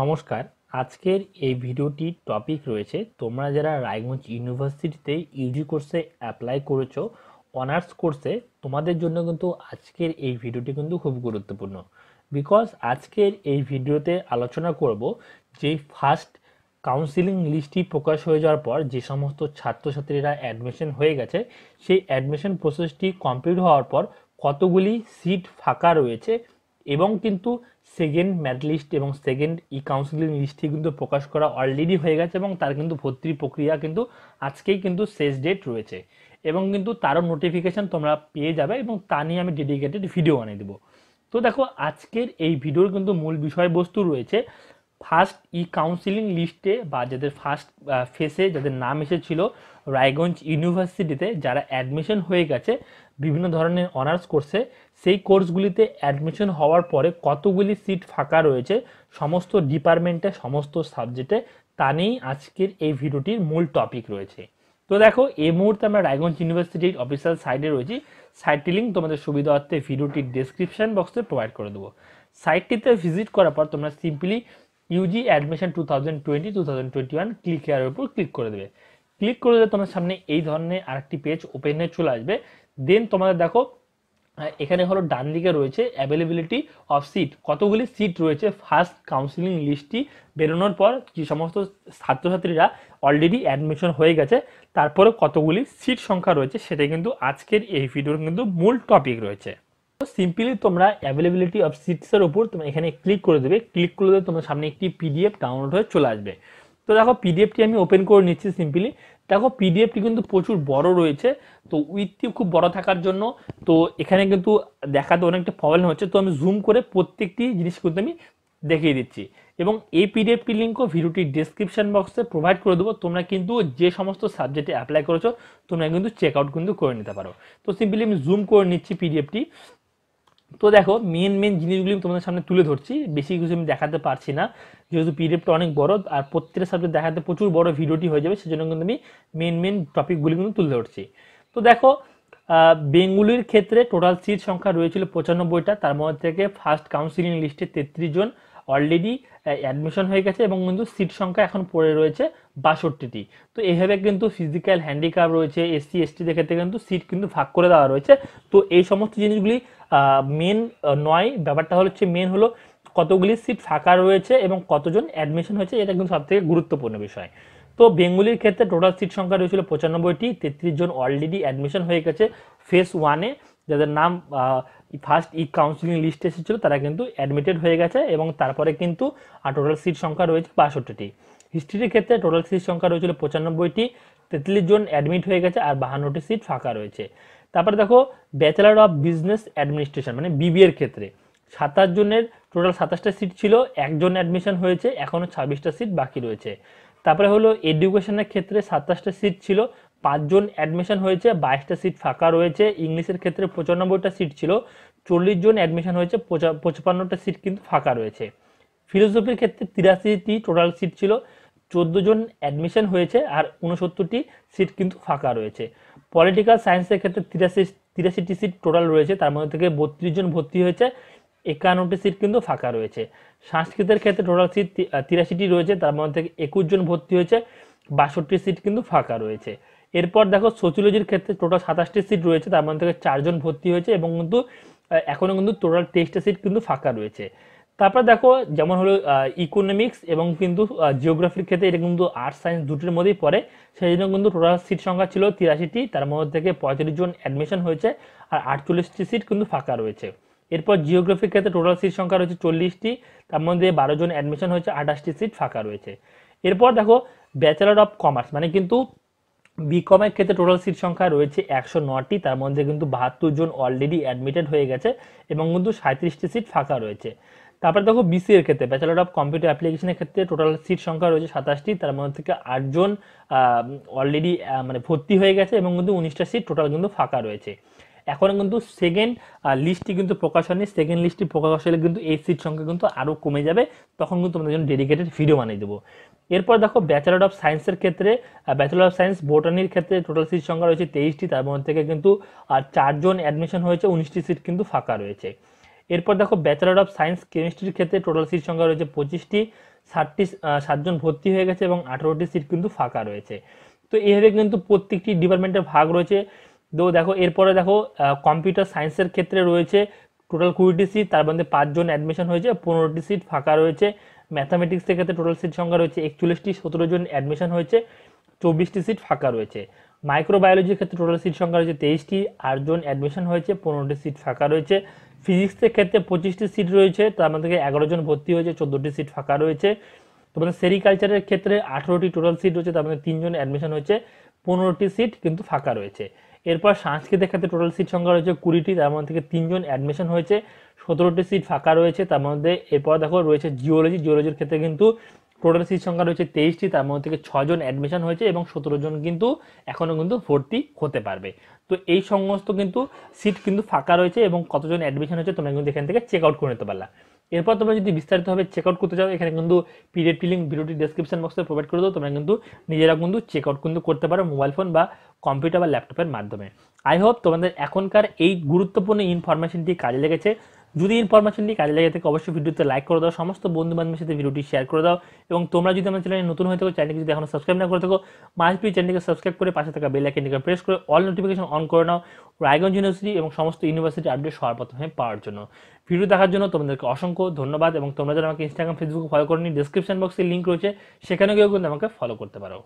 নমস্কার আজকের এই ভিডিওটির টপিক রয়েছে তোমরা যারা রায়গঞ্জ ইউনিভার্সিটিতে ইউজি কোর্সে অ্যাপ্লাই করেছো অনার্স কোর্সে তোমাদের জন্য কিন্তু আজকের এই ভিডিওটি কিন্তু খুব গুরুত্বপূর্ণ বিকজ আজকের এই ভিডিওতে আলোচনা করব যে ফার্স্ট কাউন্সিলিং লিস্টটি প্রকাশ হয়ে যাওয়ার পর যে সমস্ত ছাত্রছাত্রীরা অ্যাডমিশন হয়ে গেছে সেই অ্যাডমিশন প্রসেসটি কমপ্লিট হওয়ার পর কতগুলি সিট ফাঁকা রয়েছে এবং কিন্তু সেকেন্ড ম্যাট লিস্ট এবং সেকেন্ড e ই কাউন্সিলিং লিস্টটি কিন্তু প্রকাশ করা অলরেডি হয়ে গেছে এবং তার কিন্তু ভর্তির প্রক্রিয়া কিন্তু আজকেই কিন্তু শেষ ডেট রয়েছে এবং কিন্তু তারও নোটিফিকেশান তোমরা পেয়ে যাবে এবং তা নিয়ে আমি ডেডিকেটেড ভিডিও আনিয়ে দেবো তো দেখো আজকের এই ভিডিওর কিন্তু মূল বিষয়বস্তু রয়েছে ফার্স্ট ই কাউন্সিলিং লিস্টে বা যাদের ফার্স্ট ফেসে যাদের নাম এসেছিল রায়গঞ্জ ইউনিভার্সিটিতে যারা অ্যাডমিশন হয়ে গেছে বিভিন্ন ধরনের অনার্স কোর্সে সেই কোর্সগুলিতে অ্যাডমিশন হওয়ার পরে কতগুলি সিট ফাঁকা রয়েছে সমস্ত ডিপার্টমেন্টে সমস্ত সাবজেক্টে তা নিয়েই আজকের এই ভিডিওটির মূল টপিক রয়েছে তো দেখো এই মুহূর্তে আমরা রায়গঞ্জ ইউনিভার্সিটির অফিসিয়াল সাইটে রয়েছি সাইটটি লিঙ্ক তোমাদের সুবিধার্থে ভিডিওটির ডেসক্রিপশন বক্সে প্রোভাইড করে দেবো সাইটটিতে ভিজিট করার পর তোমরা simply UG admission two thousand twenty two thousand twenty one click হেয়ারের উপর ক্লিক করে দেবে ক্লিক করে দিলে তোমার সামনে এই ধরনের আরেকটি পেজ ওপেনে চলে আসবে দেন তোমাদের দেখো এখানে হলো ডান দিকে রয়েছে অ্যাভেলেবিলিটি অফ সিট কতগুলি সিট রয়েছে ফার্স্ট কাউন্সিলিং লিস্টটি বেরোনোর পর যে সমস্ত ছাত্রছাত্রীরা অলরেডি অ্যাডমিশন হয়ে গেছে তারপরে কতগুলি সিট সংখ্যা রয়েছে সেটা কিন্তু আজকের এই ভিডিওর কিন্তু মূল টপিক রয়েছে সিম্পলি তোমরা অ্যাভেলেবিলিটি অফ সিটসের উপর তোমরা এখানে ক্লিক করে দেবে ক্লিক করে দেবে তোমার সামনে একটি পিডিএফ ডাউনলোড হয়ে চলে আসবে তো দেখো পিডিএফটি আমি ওপেন করে নিচ্ছি সিম্পলি দেখো পিডিএফটি কিন্তু প্রচুর বড় রয়েছে তো উইথটি খুব বড় থাকার জন্য তো এখানে কিন্তু দেখাতে অনেকটা প্রবলেম হচ্ছে তো আমি জুম করে প্রত্যেকটি জিনিস কিন্তু আমি দেখিয়ে দিচ্ছি এবং এই পিডিএফটি লিঙ্কও ভিডিওটি ডিসক্রিপশান বক্সে প্রোভাইড করে দেবো তোমরা কিন্তু যে সমস্ত সাবজেক্টে অ্যাপ্লাই করেছো তোমরা কিন্তু চেক আউট কিন্তু করে নিতে পারো তো সিম্পলি আমি জুম করে নিচ্ছি পিডিএফটি তো দেখো মেন মেন জিনিসগুলি আমি তোমাদের সামনে তুলে ধরছি বেশি কিছু আমি দেখাতে পারছি না যেহেতু পিডিএফটা অনেক বড় আর প্রত্যেকটা সাবজেক্ট দেখাতে প্রচুর বড় ভিডিওটি হয়ে যাবে সেজন্য কিন্তু আমি মেন মেন টপিকগুলি কিন্তু তুলে ধরছি তো দেখো বেঙ্গুলির ক্ষেত্রে টোটাল সিট সংখ্যা রয়েছিল পঁচানব্বইটা তার মধ্যে থেকে ফার্স্ট কাউন্সিলিং লিস্টে তেত্রিশ জন অলরেডি অ্যাডমিশন হয়ে গেছে এবং কিন্তু সিট সংখ্যা এখন পড়ে রয়েছে বাষট্টিটি তো এইভাবে কিন্তু ফিজিক্যাল হ্যান্ডিক্যাপ রয়েছে এসসি এসটিদের ক্ষেত্রে কিন্তু সিট কিন্তু ভাগ করে দেওয়া রয়েছে তো এই সমস্ত জিনিসগুলি মেন নয় ব্যাপারটা হচ্ছে মেন হলো কতগুলি সিট ফাঁকা রয়েছে এবং কতজন অ্যাডমিশন হয়েছে এটা কিন্তু সবথেকে গুরুত্বপূর্ণ বিষয় তো বেঙ্গুলির ক্ষেত্রে টোটাল সিট সংখ্যা রয়েছিল পঁচানব্বইটি তেত্রিশ জন অলরেডি অ্যাডমিশন হয়ে গেছে ফেস ওয়ানে যাদের নাম ফার্স্ট ই কাউন্সিলিং লিস্টে এসেছিলো তারা কিন্তু অ্যাডমিটেড হয়ে গেছে এবং তারপরে কিন্তু টোটাল সিট সংখ্যা রয়েছে বাষট্টিটি হিস্ট্রির ক্ষেত্রে টোটাল সিট সংখ্যা রয়েছিল পঁচানব্বইটি তেত্রিশ জন অ্যাডমিট হয়ে গেছে আর বাহান্নটি সিট ফাঁকা রয়েছে তারপরে দেখো ব্যাচেলার অফ বিজনেস অ্যাডমিনিস্ট্রেশন মানে এর ক্ষেত্রে সাতাশ জনের টোটাল সাতাশটা সিট ছিল একজন অ্যাডমিশন হয়েছে এখনও ছাব্বিশটা সিট বাকি রয়েছে তারপরে হলো এডুকেশনের ক্ষেত্রে সাতাশটা সিট ছিল পাঁচজন অ্যাডমিশন হয়েছে বাইশটা সিট ফাঁকা রয়েছে ইংলিশের ক্ষেত্রে পঁচানব্বইটা সিট ছিল চল্লিশ জন অ্যাডমিশন হয়েছে পঁচপান্নটা সিট কিন্তু ফাঁকা রয়েছে ফিলোসফির ক্ষেত্রে তিরাশিটি টোটাল সিট ছিল চোদ্দো জন অ্যাডমিশন হয়েছে আর উনসত্তরটি সিট কিন্তু ফাঁকা রয়েছে পলিটিক্যাল সায়েন্সের ক্ষেত্রে তিরাশি তিরাশিটি সিট টোটাল রয়েছে তার মধ্যে থেকে বত্রিশ জন ভর্তি হয়েছে একান্নটি সিট কিন্তু ফাঁকা রয়েছে সংস্কৃতের ক্ষেত্রে টোটাল সিট তিরাশিটি রয়েছে তার মধ্যে থেকে একুশ জন ভর্তি হয়েছে বাষট্টি সিট কিন্তু ফাঁকা রয়েছে এরপর দেখো সোচিওলজির ক্ষেত্রে টোটাল সাতাশটি সিট রয়েছে তার মধ্যে থেকে চারজন ভর্তি হয়েছে এবং কিন্তু এখনও কিন্তু টোটাল তেইশটা সিট কিন্তু ফাঁকা রয়েছে তারপর দেখো যেমন হলো ইকোনমিক্স এবং কিন্তু জিওগ্রাফির ক্ষেত্রে এটা কিন্তু আর্টস সায়েন্স দুটির মধ্যেই পড়ে সেই জন্য কিন্তু টোটাল সিট সংখ্যা ছিল তিরাশিটি তার মধ্যে থেকে পঁয়ত্রিশ জন অ্যাডমিশন হয়েছে আর আটচল্লিশটি সিট কিন্তু ফাঁকা রয়েছে এরপর জিওগ্রাফির ক্ষেত্রে টোটাল সিট সংখ্যা রয়েছে চল্লিশটি তার মধ্যে বারো জন অ্যাডমিশন হয়েছে আঠাশটি সিট ফাঁকা রয়েছে এরপর দেখো ব্যাচেলর অফ কমার্স মানে কিন্তু বিকমের ক্ষেত্রে টোটাল সিট সংখ্যা রয়েছে একশো নটি তার মধ্যে কিন্তু বাহাত্তর জন অলরেডি অ্যাডমিটেড হয়ে গেছে এবং কিন্তু সাঁত্রিশটি সিট ফাঁকা রয়েছে তারপরে দেখো বিসি এর ক্ষেত্রে ব্যাচেলর অফ কম্পিউটার অ্যাপ্লিকেশনের ক্ষেত্রে টোটাল সিট সংখ্যা রয়েছে সাতাশটি তার মধ্যে থেকে আটজন অলরেডি মানে ভর্তি হয়ে গেছে এবং কিন্তু উনিশটা সিট টোটাল কিন্তু ফাঁকা রয়েছে এখন কিন্তু সেকেন্ড লিস্টটি কিন্তু প্রকাশ হয়নি সেকেন্ড লিস্টটি প্রকাশ হলে কিন্তু এই সিট সংখ্যা কিন্তু আরও কমে যাবে তখন কিন্তু তোমাদের জন্য ডেডিকেটেড ভিডিও বানিয়ে দেবো এরপর দেখো ব্যাচেলর অফ সায়েন্সের ক্ষেত্রে ব্যাচেলর অফ সায়েন্স বোটানির ক্ষেত্রে টোটাল সিট সংখ্যা রয়েছে তেইশটি তার মধ্যে থেকে কিন্তু আর চারজন অ্যাডমিশন হয়েছে উনিশটি সিট কিন্তু ফাঁকা রয়েছে এরপর দেখো ব্যাচেলার অফ সায়েন্স কেমিস্ট্রির ক্ষেত্রে টোটাল সিট সংখ্যা রয়েছে পঁচিশটি ষাটটি সাতজন ভর্তি হয়ে গেছে এবং আঠারোটি সিট কিন্তু ফাঁকা রয়েছে তো এইভাবে কিন্তু প্রত্যেকটি ডিপার্টমেন্টের ভাগ রয়েছে তো দেখো এরপরে দেখো কম্পিউটার সায়েন্সের ক্ষেত্রে রয়েছে টোটাল কুড়িটি সিট তার মধ্যে পাঁচজন অ্যাডমিশন হয়েছে পনেরোটি সিট ফাঁকা রয়েছে ম্যাথামেটিক্সের ক্ষেত্রে টোটাল সিট সংখ্যা রয়েছে একচল্লিশটি সতেরো জন অ্যাডমিশন হয়েছে চব্বিশটি সিট ফাঁকা রয়েছে মাইক্রোবায়োলজির ক্ষেত্রে টোটাল সিট সংখ্যা রয়েছে তেইশটি আটজন অ্যাডমিশন হয়েছে পনেরোটি সিট ফাঁকা রয়েছে ফিজিক্সের ক্ষেত্রে পঁচিশটি সিট রয়েছে তার মধ্যে এগারো জন ভর্তি হয়েছে চোদ্দোটি সিট ফাঁকা রয়েছে তোমাদের সেরিকালচারের ক্ষেত্রে আঠেরোটি টোটাল সিট রয়েছে তার মধ্যে মানে তিনজন অ্যাডমিশন হয়েছে পনেরোটি সিট কিন্তু ফাঁকা রয়েছে এরপর সাংস্কৃতিক ক্ষেত্রে টোটাল সিট সংখ্যা রয়েছে কুড়িটি তার মধ্যে থেকে তিনজন অ্যাডমিশন হয়েছে সতেরোটি সিট ফাঁকা রয়েছে তার মধ্যে এরপর দেখো রয়েছে জিওলজি জিওলজির ক্ষেত্রে কিন্তু টোটাল সিট সংখ্যা রয়েছে তেইশটি তার মধ্যে থেকে ছজন অ্যাডমিশন হয়েছে এবং সতেরো জন কিন্তু এখনও কিন্তু ভর্তি হতে পারবে তো এই সমস্ত কিন্তু সিট কিন্তু ফাঁকা রয়েছে এবং কতজন অ্যাডমিশন হয়েছে তোমরা কিন্তু এখান থেকে চেক আউট করে নিতে পারলা এরপর তোমরা যদি বিস্তারিতভাবে চেক আউট করতে চাও এখানে কিন্তু পিরিয়ড ফিলিং ভিডিওটি ডিসক্রিপশন বক্সে প্রোভাইড করে দেবো তোমরা কিন্তু নিজেরা কিন্তু চেক আউট কিন্তু করতে পারো মোবাইল ফোন বা কম্পিউটার বা ল্যাপটপের মাধ্যমে আই হোপ তোমাদের এখনকার এই গুরুত্বপূর্ণ ইনফরমেশনটি কাজে লেগেছে যদি ইনফরমেশনটি কাজে লেগে থাকে অবশ্যই ভিডিওতে লাইক করে দাও সমস্ত বন্ধু বান্ধবের সাথে ভিডিওটি শেয়ার করে দাও এবং তোমরা যদি আমার চ্যানেলে নতুন হয়ে থাকো চ্যানেলকে যদি এখনো সাবস্ক্রাইব না করে থাকো মাস্ট চ্যানেলকে সাবস্ক্রাইব করে পাশে থাকা বেল আইকনটিকে প্রেস করে অল নোটিফিকেশন অন করে নাও রায়গঞ্জ ইউনিভার্সিটি এবং সমস্ত ইউনিভার্সিটি আপডেট সবার প্রথমে পাওয়ার জন্য ভিডিও দেখার জন্য তোমাদেরকে অসংখ্য ধন্যবাদ এবং তোমরা যারা আমাকে ইনস্টাগ্রাম ফেসবুকে ফলো করেনি ডিসক্রিপশন বক্সে লিঙ্ক রয়েছে সেখানে গিয়েও কিন্তু আমাকে ফলো করতে পারো